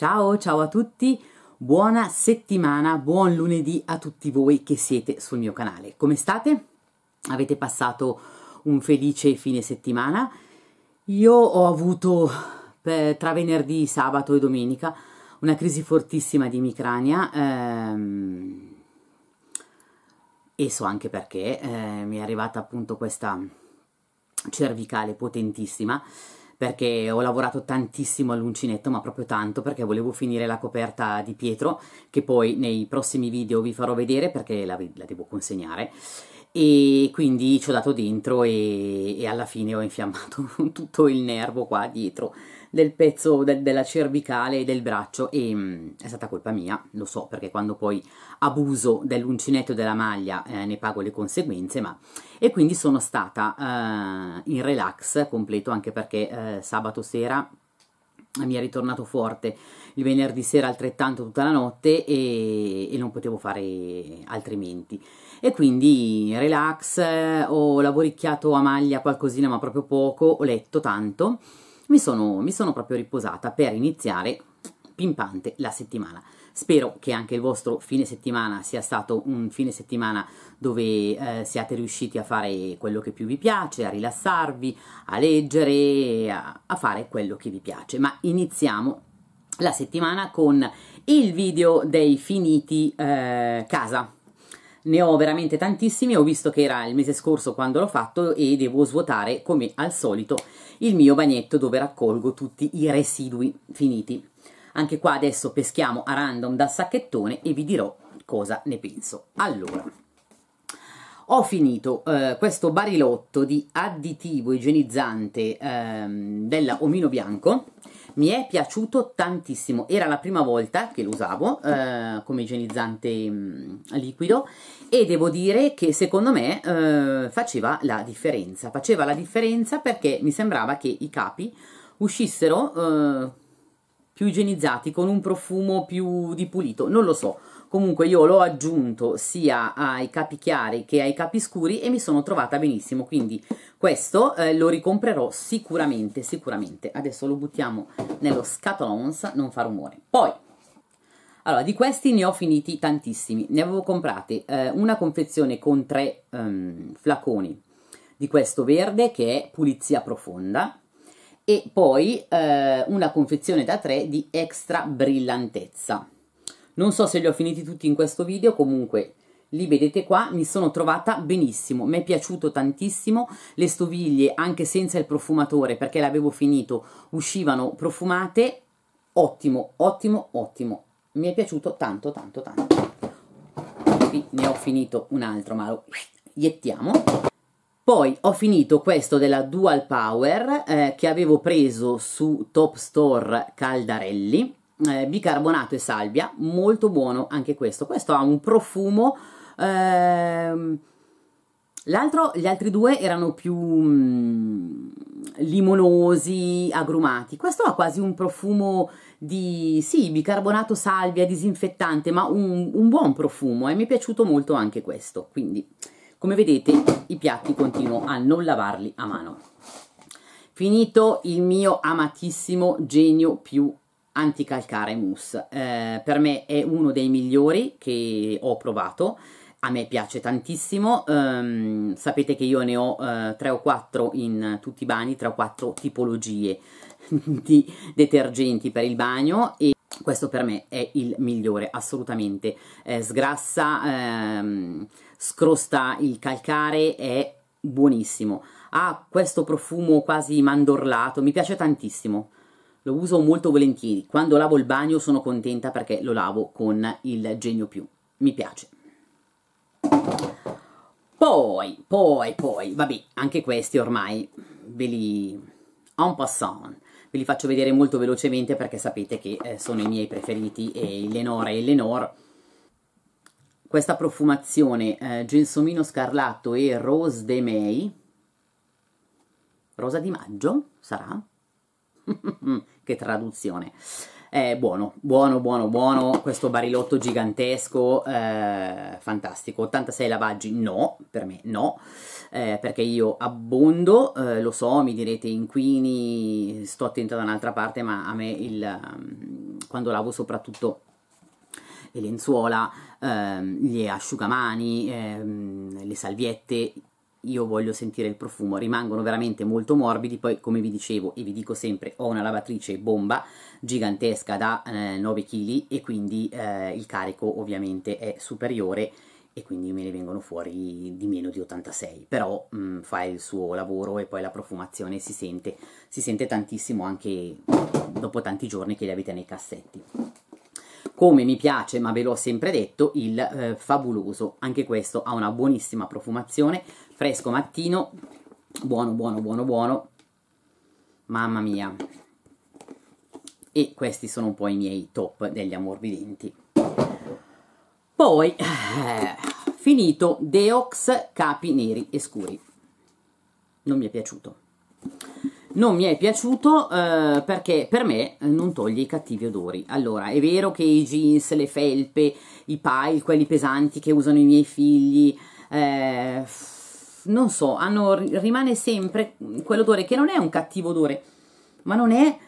Ciao, ciao a tutti, buona settimana, buon lunedì a tutti voi che siete sul mio canale. Come state? Avete passato un felice fine settimana? Io ho avuto per, tra venerdì, sabato e domenica una crisi fortissima di emicrania ehm, e so anche perché eh, mi è arrivata appunto questa cervicale potentissima perché ho lavorato tantissimo all'uncinetto, ma proprio tanto perché volevo finire la coperta di Pietro, che poi nei prossimi video vi farò vedere perché la, la devo consegnare e quindi ci ho dato dentro e, e alla fine ho infiammato tutto il nervo qua dietro del pezzo de- della cervicale e del braccio e mh, mm, è stata colpa mia, lo so, perché quando poi abuso dell'uncinetto della maglia eh, ne pago le conseguenze, ma e quindi sono stata eh, in relax completo anche perché eh, sabato sera mi è ritornato forte il venerdì sera altrettanto tutta la notte e, e, non potevo fare altrimenti e quindi relax ho lavoricchiato a maglia qualcosina ma proprio poco ho letto tanto mi sono, mi sono proprio riposata per iniziare pimpante la settimana. Spero che anche il vostro fine settimana sia stato un fine settimana dove eh, siate riusciti a fare quello che più vi piace, a rilassarvi, a leggere, a, a fare quello che vi piace. Ma iniziamo la settimana con il video dei finiti eh, casa ne ho veramente tantissimi, ho visto che era il mese scorso quando l'ho fatto e devo svuotare come al solito il mio bagnetto dove raccolgo tutti i residui finiti. Anche qua adesso peschiamo a random dal sacchettone e vi dirò cosa ne penso. Allora, ho finito eh, questo barilotto di additivo igienizzante ehm, della Omino Bianco mi è piaciuto tantissimo era la prima volta che lo usavo eh, come igienizzante mh, mm, liquido e devo dire che secondo me eh, faceva la differenza faceva la differenza perché mi sembrava che i capi uscissero eh, più igienizzati, con un profumo più di pulito, non lo so. Comunque io l'ho aggiunto sia ai capi chiari che ai capi scuri e mi sono trovata benissimo, quindi questo eh, lo ricomprerò sicuramente, sicuramente. Adesso lo buttiamo nello scatolons, non fa rumore. Poi, allora, di questi ne ho finiti tantissimi. Ne avevo comprate eh, una confezione con tre ehm, flaconi di questo verde che è pulizia profonda e poi eh, una confezione da 3 di extra brillantezza. Non so se li ho finiti tutti in questo video, comunque li vedete qua, mi sono trovata benissimo, mi è piaciuto tantissimo, le stoviglie anche senza il profumatore perché l'avevo finito uscivano profumate, ottimo, ottimo, ottimo, mi è piaciuto tanto tanto tanto. Qui ne ho finito un altro ma lo iettiamo poi ho finito questo della Dual Power eh, che avevo preso su Top Store Caldarelli, eh, bicarbonato e salvia, molto buono anche questo. Questo ha un profumo... Ehm, gli altri due erano più mm, limonosi, agrumati. Questo ha quasi un profumo di, sì, bicarbonato salvia, disinfettante, ma un, un buon profumo e eh. mi è piaciuto molto anche questo, quindi come vedete i piatti continuo a non lavarli a mano. Finito il mio amatissimo genio più anticalcare mousse. Eh, per me è uno dei migliori che ho provato. A me piace tantissimo, um, sapete che io ne ho uh, eh, 3 o quattro in tutti i bagni, tre o quattro tipologie di detergenti per il bagno e questo per me è il migliore, assolutamente. Eh, sgrassa, ehm, scrosta il calcare, è buonissimo. Ha questo profumo quasi mandorlato, mi piace tantissimo. Lo uso molto volentieri. Quando lavo il bagno sono contenta perché lo lavo con il Genio Più. Mi piace. Poi, poi, poi, vabbè, anche questi ormai ve li... en passant ve li faccio vedere molto velocemente perché sapete che eh, sono i miei preferiti e il Lenora e il Lenore questa profumazione eh, gelsomino scarlatto e rose de May rosa di maggio sarà? che traduzione è buono, buono, buono, buono. Questo barilotto gigantesco, eh, fantastico. 86 lavaggi, no, per me no, eh, perché io abbondo, eh, lo so, mi direte inquini, sto attento da un'altra parte, ma a me il, ehm, quando lavo soprattutto le lenzuola, ehm, gli asciugamani, ehm, le salviette, io voglio sentire il profumo, rimangono veramente molto morbidi, poi come vi dicevo e vi dico sempre ho una lavatrice bomba gigantesca da eh, 9 kg e quindi eh, il carico ovviamente è superiore e quindi me ne vengono fuori di meno di 86, però mh, mm, fa il suo lavoro e poi la profumazione si sente, si sente tantissimo anche dopo tanti giorni che li avete nei cassetti come mi piace, ma ve l'ho sempre detto, il eh, Fabuloso. Anche questo ha una buonissima profumazione, fresco mattino, buono, buono, buono, buono, mamma mia. E questi sono un po' i miei top degli ammorbidenti. Poi, eh, finito Deox capi neri e scuri. Non mi è piaciuto. Non mi è piaciuto eh, perché per me non toglie i cattivi odori. Allora, è vero che i jeans, le felpe, i pile, quelli pesanti che usano i miei figli... Eh, non so, hanno, rimane sempre quell'odore che non è un cattivo odore, ma non è...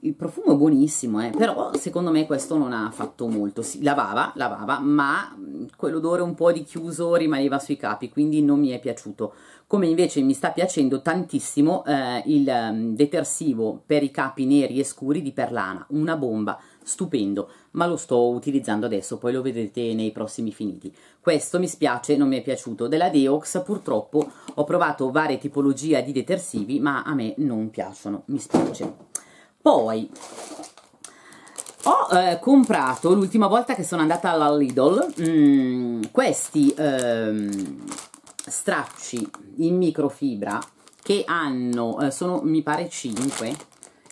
Il profumo è buonissimo, eh, però secondo me questo non ha fatto molto. Si lavava, lavava, ma quell'odore un po' di chiuso rimaneva sui capi, quindi non mi è piaciuto. Come invece mi sta piacendo tantissimo eh, il um, detersivo per i capi neri e scuri di Perlana, una bomba stupendo, ma lo sto utilizzando adesso, poi lo vedrete nei prossimi finiti. Questo mi spiace, non mi è piaciuto. Della Deox purtroppo ho provato varie tipologie di detersivi, ma a me non piacciono, mi spiace. Poi ho eh, comprato l'ultima volta che sono andata alla Lidl mh, mm, questi ehm, stracci in microfibra che hanno, eh, sono mi pare 5,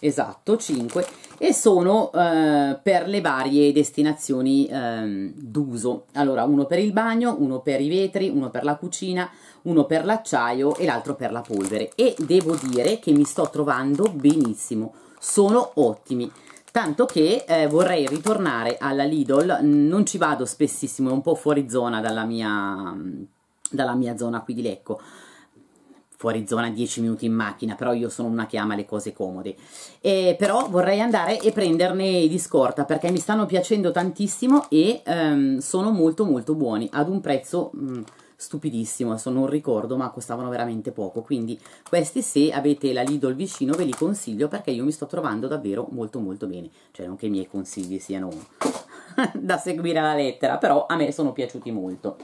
esatto 5 e sono eh, per le varie destinazioni eh, d'uso. Allora, uno per il bagno, uno per i vetri, uno per la cucina, uno per l'acciaio e l'altro per la polvere. E devo dire che mi sto trovando benissimo, sono ottimi. Tanto che eh, vorrei ritornare alla Lidl, non ci vado spessissimo, è un po' fuori zona dalla mia, dalla mia zona qui di Lecco fuori zona 10 minuti in macchina, però io sono una che ama le cose comode. E, però vorrei andare e prenderne di scorta perché mi stanno piacendo tantissimo e um, sono molto molto buoni ad un prezzo... Um, stupidissimo, adesso non ricordo, ma costavano veramente poco. Quindi questi se avete la Lidl vicino ve li consiglio perché io mi sto trovando davvero molto molto bene. Cioè non che i miei consigli siano da seguire alla lettera, però a me sono piaciuti molto.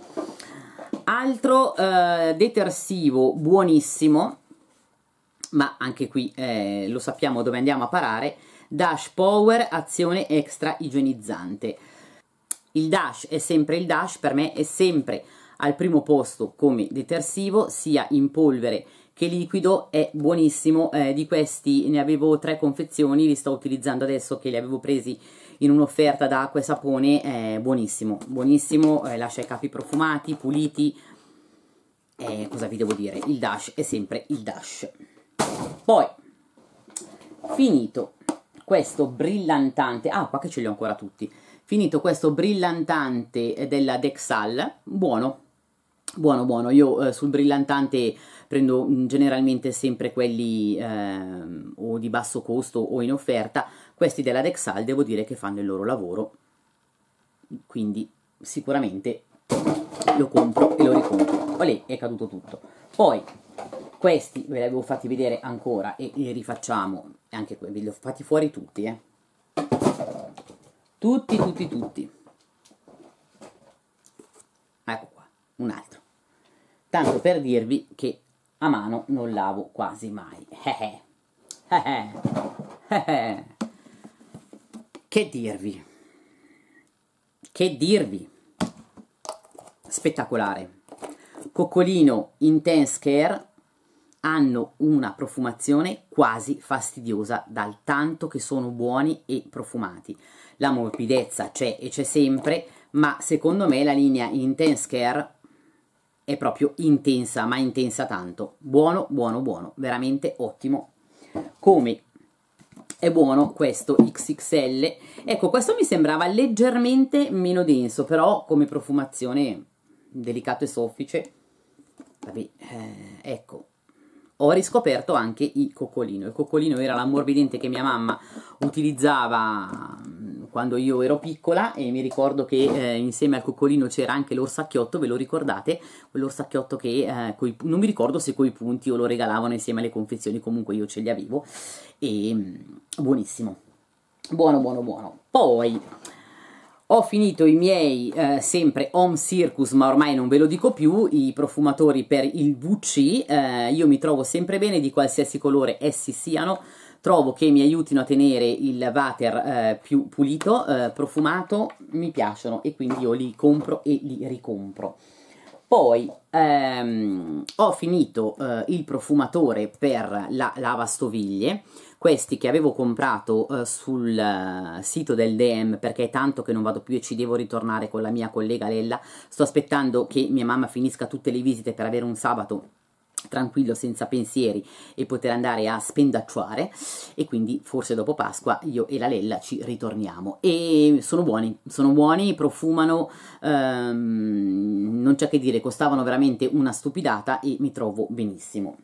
Altro eh, detersivo buonissimo, ma anche qui eh, lo sappiamo dove andiamo a parare, Dash Power azione extra igienizzante. Il Dash è sempre il Dash, per me è sempre al primo posto come detersivo, sia in polvere che liquido, è buonissimo. Eh, di questi ne avevo tre confezioni, li sto utilizzando adesso che li avevo presi in un'offerta d'acqua e sapone è buonissimo, buonissimo, eh, lascia i capi profumati, puliti, eh, cosa vi devo dire, il dash è sempre il dash. Poi, finito questo brillantante, ah qua che ce li ho ancora tutti, finito questo brillantante della Dexal, buono, buono buono, io eh, sul brillantante prendo mm, generalmente sempre quelli eh, o di basso costo o in offerta, questi della Dexal devo dire che fanno il loro lavoro, quindi sicuramente lo compro e lo ricompro. Olè, è caduto tutto. Poi questi ve li avevo fatti vedere ancora e li rifacciamo, anche quelli, ve li ho fatti fuori tutti, eh. Tutti, tutti, tutti. Ecco qua, un altro. Tanto per dirvi che a mano non lavo quasi mai. Eh eh. Eh, eh. eh, eh. Che dirvi? Che dirvi? Spettacolare. Coccolino Intense Care hanno una profumazione quasi fastidiosa dal tanto che sono buoni e profumati. La morbidezza c'è e c'è sempre, ma secondo me la linea Intense Care è proprio intensa, ma intensa tanto. Buono, buono, buono, veramente ottimo. Come è buono questo XXL ecco questo mi sembrava leggermente meno denso però come profumazione delicato e soffice vabbè eh, ecco ho riscoperto anche il coccolino il coccolino era l'ammorbidente che mia mamma utilizzava quando io ero piccola e mi ricordo che eh, insieme al coccolino c'era anche l'orsacchiotto, ve lo ricordate? Quell'orsacchiotto che eh, coi, non mi ricordo se coi punti o lo regalavano insieme alle confezioni, comunque io ce li avevo e mm, buonissimo. Buono, buono, buono. Poi ho finito i miei eh, sempre Home Circus, ma ormai non ve lo dico più, i profumatori per il VC. Eh, io mi trovo sempre bene di qualsiasi colore essi siano trovo che mi aiutino a tenere il water eh, più pulito, eh, profumato, mi piacciono e quindi io li compro e li ricompro. Poi ehm, ho finito eh, il profumatore per la lavastoviglie, questi che avevo comprato eh, sul eh, sito del DM perché è tanto che non vado più e ci devo ritornare con la mia collega Lella, sto aspettando che mia mamma finisca tutte le visite per avere un sabato tranquillo senza pensieri e poter andare a spendacciare e quindi forse dopo Pasqua io e la Lella ci ritorniamo e sono buoni, sono buoni, profumano, ehm, non c'è che dire, costavano veramente una stupidata e mi trovo benissimo.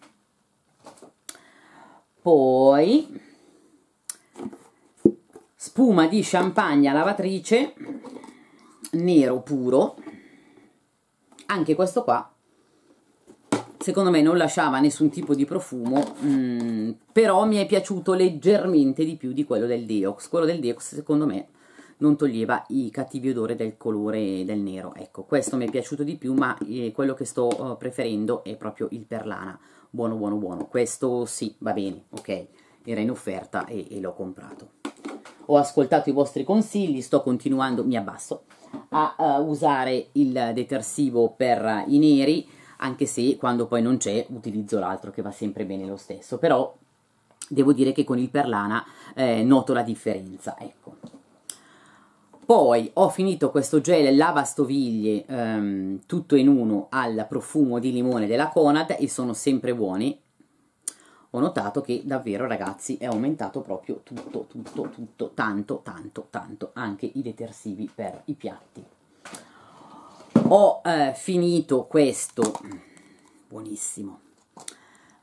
Poi spuma di champagne lavatrice nero puro, anche questo qua secondo me non lasciava nessun tipo di profumo, mh, mm, però mi è piaciuto leggermente di più di quello del Deox. Quello del Deox secondo me non toglieva i cattivi odori del colore del nero. Ecco, questo mi è piaciuto di più, ma eh, quello che sto eh, preferendo è proprio il Perlana. Buono, buono, buono. Questo sì, va bene, ok. Era in offerta e, e l'ho comprato. Ho ascoltato i vostri consigli, sto continuando, mi abbasso, a, a eh, usare il detersivo per i neri anche se quando poi non c'è utilizzo l'altro che va sempre bene lo stesso, però devo dire che con il perlana eh, noto la differenza, ecco. Poi ho finito questo gel lavastoviglie ehm, tutto in uno al profumo di limone della Conad e sono sempre buoni. Ho notato che davvero ragazzi è aumentato proprio tutto, tutto, tutto, tanto, tanto, tanto, anche i detersivi per i piatti ho eh, finito questo buonissimo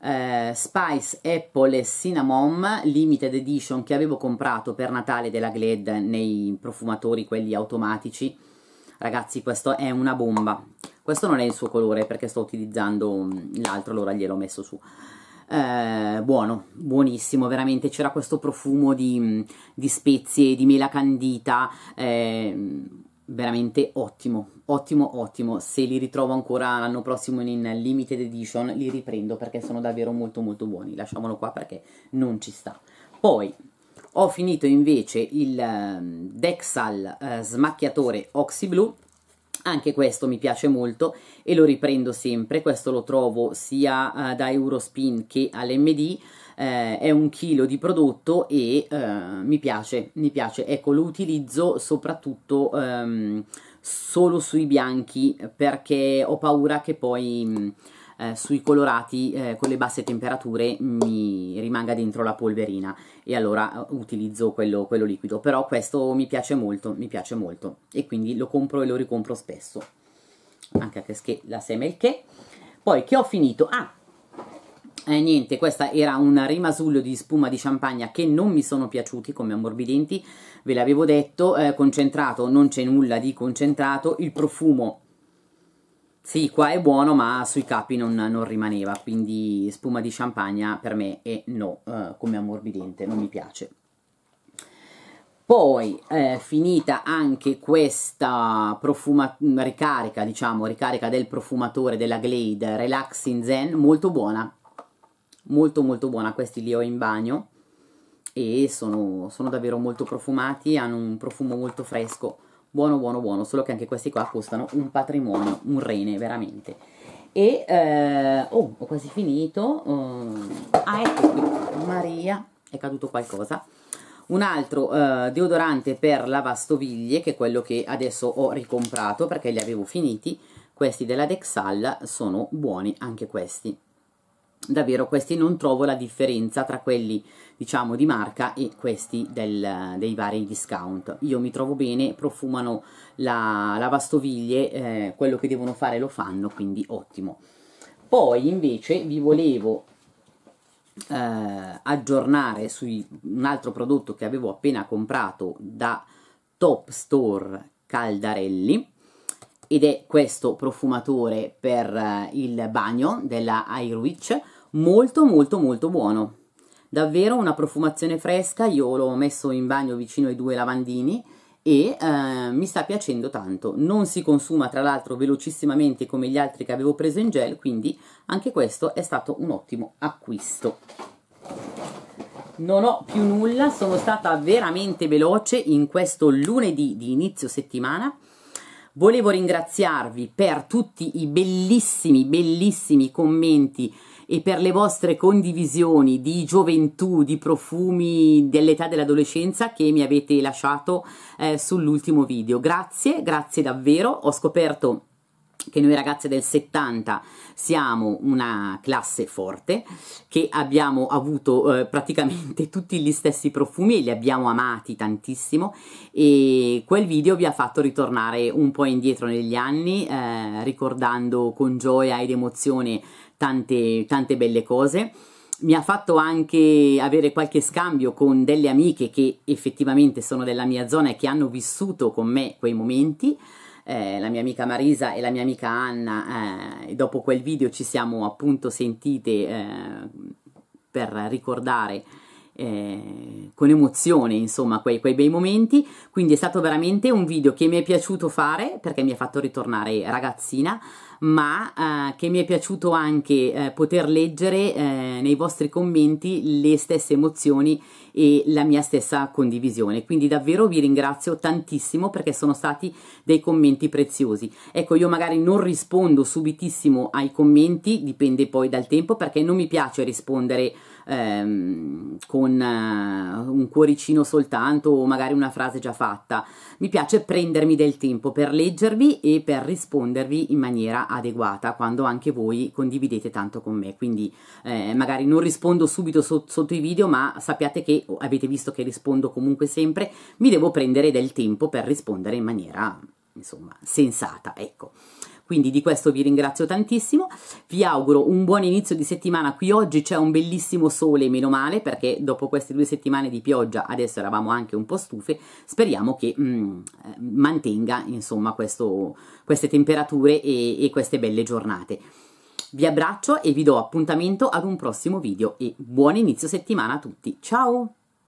eh, Spice Apple e Cinnamon Limited Edition che avevo comprato per Natale della Gled nei profumatori quelli automatici ragazzi questo è una bomba questo non è il suo colore perché sto utilizzando mm, l'altro allora gliel'ho messo su eh, buono, buonissimo, veramente c'era questo profumo di, mm, di, spezie, di mela candita, eh, veramente ottimo, ottimo, ottimo. Se li ritrovo ancora l'anno prossimo in limited edition, li riprendo perché sono davvero molto molto buoni. Lasciamolo qua perché non ci sta. Poi ho finito invece il ehm, Dexal uh, eh, smacchiatore Oxy Blue. Anche questo mi piace molto e lo riprendo sempre. Questo lo trovo sia uh, da Eurospin che all'MD eh, è un chilo di prodotto e eh, mi piace, mi piace, ecco lo utilizzo soprattutto ehm, solo sui bianchi perché ho paura che poi mm, eh, sui colorati eh, con le basse temperature mi rimanga dentro la polverina e allora eh, utilizzo quello, quello liquido, però questo mi piace molto, mi piace molto e quindi lo compro e lo ricompro spesso anche perché la seme il che poi che ho finito ah eh, niente, questa era un rimasuglio di spuma di champagne che non mi sono piaciuti come ammorbidenti, ve l'avevo detto, eh, concentrato non c'è nulla di concentrato, il profumo sì, qua è buono, ma sui capi non, non rimaneva, quindi spuma di champagne per me è no, eh, come ammorbidente, non mi piace. Poi eh, finita anche questa ricarica, diciamo, ricarica del profumatore della Glade Relaxing Zen, molto buona, molto molto buona, questi li ho in bagno e sono, sono davvero molto profumati, hanno un profumo molto fresco, buono buono buono, solo che anche questi qua costano un patrimonio, un rene veramente. E, eh, oh, ho quasi finito, um, ah ecco qui, Maria, è caduto qualcosa. Un altro eh, deodorante per lavastoviglie, che è quello che adesso ho ricomprato perché li avevo finiti, questi della Dexal sono buoni anche questi davvero questi non trovo la differenza tra quelli diciamo di marca e questi del, dei vari discount io mi trovo bene profumano la lavastoviglie eh, quello che devono fare lo fanno quindi ottimo poi invece vi volevo eh, aggiornare su un altro prodotto che avevo appena comprato da Top Store Caldarelli ed è questo profumatore per eh, il bagno della Airwitch molto molto molto buono. Davvero una profumazione fresca, io l'ho messo in bagno vicino ai due lavandini e eh, mi sta piacendo tanto. Non si consuma tra l'altro velocissimamente come gli altri che avevo preso in gel, quindi anche questo è stato un ottimo acquisto. Non ho più nulla, sono stata veramente veloce in questo lunedì di inizio settimana. Volevo ringraziarvi per tutti i bellissimi, bellissimi commenti e per le vostre condivisioni di gioventù, di profumi dell'età dell'adolescenza che mi avete lasciato eh, sull'ultimo video. Grazie, grazie davvero, ho scoperto che noi ragazze del 70 siamo una classe forte, che abbiamo avuto eh, praticamente tutti gli stessi profumi e li abbiamo amati tantissimo e quel video vi ha fatto ritornare un po' indietro negli anni eh, ricordando con gioia ed emozione tante, tante belle cose mi ha fatto anche avere qualche scambio con delle amiche che effettivamente sono della mia zona e che hanno vissuto con me quei momenti. Eh, la mia amica Marisa e la mia amica Anna, eh, dopo quel video ci siamo appunto sentite eh, per ricordare eh, con emozione insomma quei, quei bei momenti. Quindi è stato veramente un video che mi è piaciuto fare perché mi ha fatto ritornare ragazzina ma eh, che mi è piaciuto anche eh, poter leggere eh, nei vostri commenti le stesse emozioni e la mia stessa condivisione. Quindi davvero vi ringrazio tantissimo perché sono stati dei commenti preziosi. Ecco, io magari non rispondo subitissimo ai commenti, dipende poi dal tempo perché non mi piace rispondere ehm, con eh, un cuoricino soltanto o magari una frase già fatta. Mi piace prendermi del tempo per leggervi e per rispondervi in maniera adeguata quando anche voi condividete tanto con me. Quindi eh, magari non rispondo subito so- sotto i video, ma sappiate che avete visto che rispondo comunque sempre, mi devo prendere del tempo per rispondere in maniera insomma sensata, ecco. Quindi di questo vi ringrazio tantissimo, vi auguro un buon inizio di settimana, qui oggi c'è un bellissimo sole, meno male, perché dopo queste due settimane di pioggia adesso eravamo anche un po' stufe, speriamo che mm, eh, mantenga insomma questo, queste temperature e, e queste belle giornate. Vi abbraccio e vi do appuntamento ad un prossimo video e buon inizio settimana a tutti. Ciao!